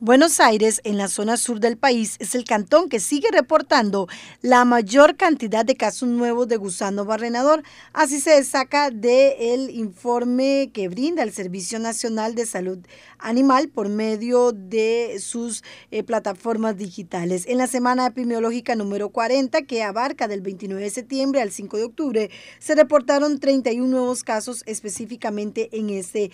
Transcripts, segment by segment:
Buenos Aires, en la zona sur del país, es el cantón que sigue reportando la mayor cantidad de casos nuevos de gusano barrenador. Así se destaca del informe que brinda el Servicio Nacional de Salud Animal por medio de sus eh, plataformas digitales. En la semana epidemiológica número 40, que abarca del 29 de septiembre al 5 de octubre, se reportaron 31 nuevos casos específicamente en este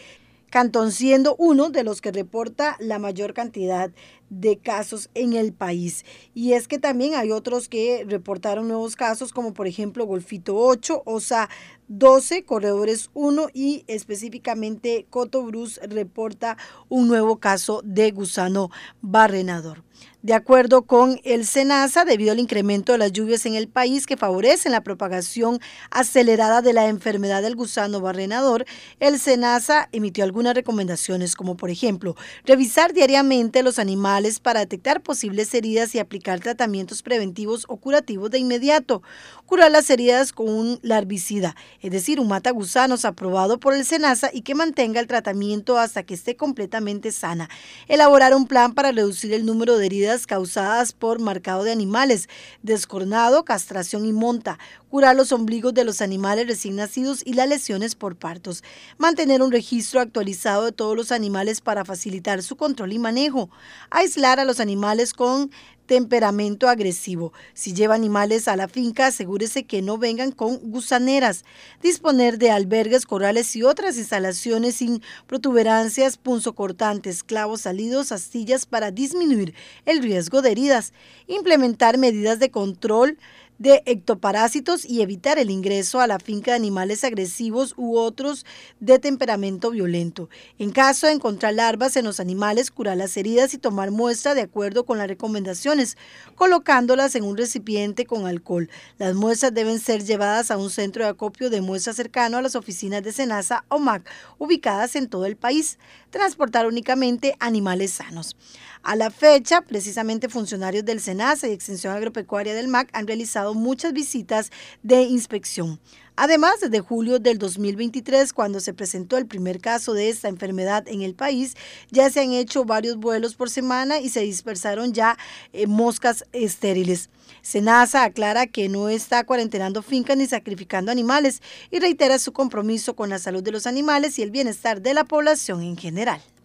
Cantón siendo uno de los que reporta la mayor cantidad de casos en el país. Y es que también hay otros que reportaron nuevos casos, como por ejemplo Golfito 8, OSA 12, Corredores 1 y específicamente Coto bruce reporta un nuevo caso de gusano barrenador. De acuerdo con el SENASA, debido al incremento de las lluvias en el país que favorecen la propagación acelerada de la enfermedad del gusano barrenador, el SENASA emitió algunas recomendaciones como por ejemplo revisar diariamente los animales para detectar posibles heridas y aplicar tratamientos preventivos o curativos de inmediato. Curar las heridas con un larvicida, es decir, un matagusanos aprobado por el SENASA y que mantenga el tratamiento hasta que esté completamente sana. Elaborar un plan para reducir el número de heridas causadas por marcado de animales, descornado, castración y monta. Curar los ombligos de los animales recién nacidos y las lesiones por partos. Mantener un registro actualizado de todos los animales para facilitar su control y manejo. Hay aislar a los animales con temperamento agresivo. Si lleva animales a la finca, asegúrese que no vengan con gusaneras. Disponer de albergues, corrales y otras instalaciones sin protuberancias, punzocortantes, clavos salidos, astillas para disminuir el riesgo de heridas. Implementar medidas de control de ectoparásitos y evitar el ingreso a la finca de animales agresivos u otros de temperamento violento. En caso de encontrar larvas en los animales, curar las heridas y tomar muestra de acuerdo con las recomendaciones, colocándolas en un recipiente con alcohol. Las muestras deben ser llevadas a un centro de acopio de muestras cercano a las oficinas de Senasa o MAC, ubicadas en todo el país. Transportar únicamente animales sanos. A la fecha, precisamente funcionarios del Senasa y Extensión Agropecuaria del MAC han realizado muchas visitas de inspección. Además, desde julio del 2023, cuando se presentó el primer caso de esta enfermedad en el país, ya se han hecho varios vuelos por semana y se dispersaron ya eh, moscas estériles. Senasa aclara que no está cuarentenando fincas ni sacrificando animales y reitera su compromiso con la salud de los animales y el bienestar de la población en general.